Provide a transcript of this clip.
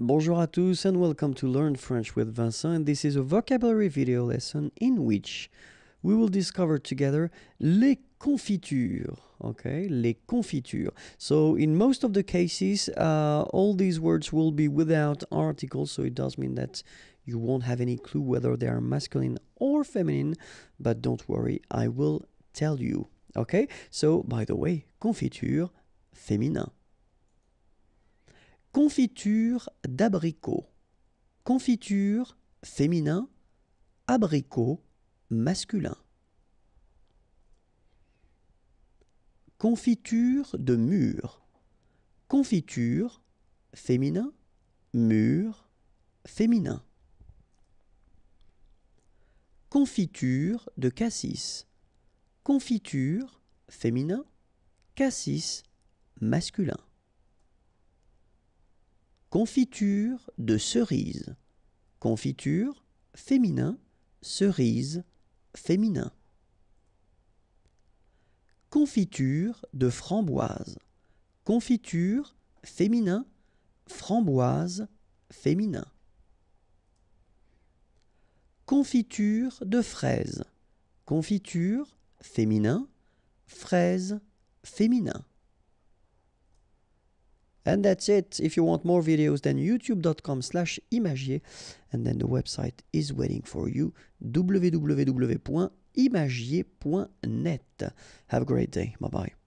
Bonjour à tous and welcome to Learn French with Vincent and this is a vocabulary video lesson in which we will discover together les confitures, okay? Les confitures. So in most of the cases, uh, all these words will be without articles, so it does mean that you won't have any clue whether they are masculine or feminine, but don't worry, I will tell you, okay? So by the way, confiture, féminin. Confiture d'abricot. Confiture féminin, abricot masculin. Confiture de mur. Confiture féminin, mur, féminin. Confiture de cassis. Confiture féminin, cassis masculin. Confiture de cerise. Confiture féminin, cerise féminin. Confiture de framboise. Confiture féminin, framboise féminin. Confiture de fraise. Confiture féminin, fraise féminin. And that's it. If you want more videos, then youtube.com slash imagier. And then the website is waiting for you, www.imagier.net. Have a great day. Bye-bye.